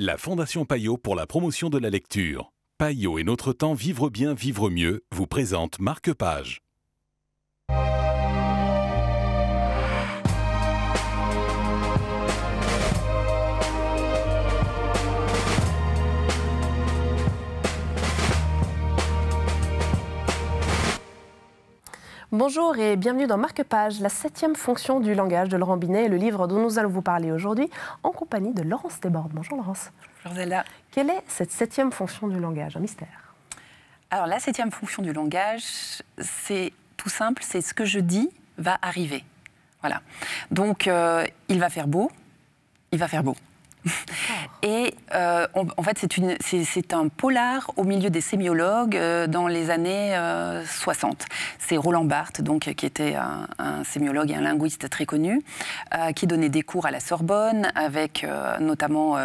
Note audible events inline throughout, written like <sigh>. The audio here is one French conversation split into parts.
la Fondation Payot pour la promotion de la lecture. Paillot et notre temps Vivre bien, vivre mieux vous présente Marque Page. Bonjour et bienvenue dans Marque Page, la septième fonction du langage de Laurent Binet, le livre dont nous allons vous parler aujourd'hui en compagnie de Laurence Desbordes. Bonjour Laurence. Bonjour Zelda. Quelle est cette septième fonction du langage Un mystère. Alors la septième fonction du langage, c'est tout simple, c'est ce que je dis va arriver. Voilà. Donc euh, il va faire beau, il va faire beau. Et euh, en fait, c'est un polar au milieu des sémiologues euh, dans les années 60. Euh, c'est Roland Barthes, donc, qui était un, un, sémiologue et un linguiste très connu, qui donnait des cours à la Sorbonne avec notamment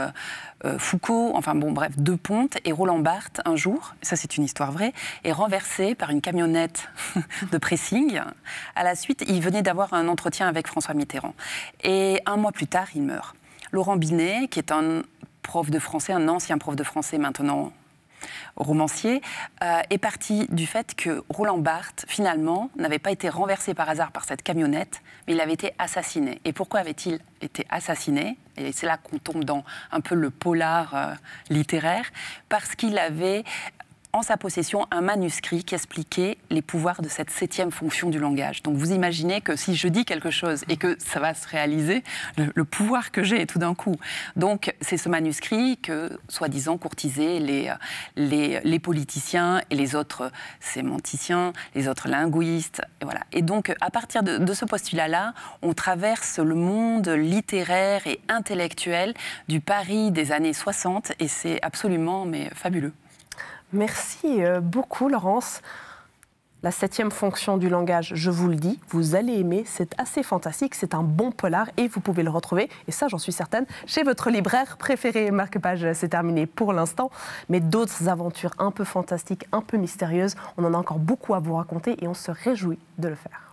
Foucault, enfin bon, bref, deux pontes. Et Roland Barthes, un jour, ça c'est une histoire vraie, est renversé par une camionnette <laughs> de pressing. À la suite, il venait d'avoir un entretien avec François Mitterrand. Et un mois plus tard, il meurt. Laurent Binet, qui est un, prof de français, un ancien prof de français maintenant romancier, euh, est parti du fait que Roland Barthes, finalement, n'avait pas été renversé par hasard par cette camionnette, mais il avait été assassiné. Et pourquoi avait-il été assassiné Et c'est là qu'on tombe dans un peu le polar euh, littéraire, parce qu'il avait en sa possession un manuscrit qui expliquait les pouvoirs de cette septième fonction du langage. Donc vous imaginez que si je dis quelque chose et que ça va se réaliser, le, pouvoir que j'ai tout d'un coup. Donc c'est ce manuscrit que, soi-disant, courtisaient euh, les, les, politiciens et les autres sémanticiens, les autres linguistes. Et, voilà. et donc à partir de, de ce postulat-là, on traverse le monde littéraire et intellectuel du Paris des années 60 et c'est absolument mais fabuleux. Merci euh, beaucoup, Laurence. La septième fonction du langage, je vous le dis, vous allez aimer, c'est assez fantastique, c'est un bon polar et vous pouvez le retrouver, et ça j'en suis certaine, chez votre libraire préféré. Marc Page, c'est terminé pour l'instant, mais d'autres aventures un peu fantastiques, un peu mystérieuses, on en a encore beaucoup à vous raconter et on se réjouit de le faire.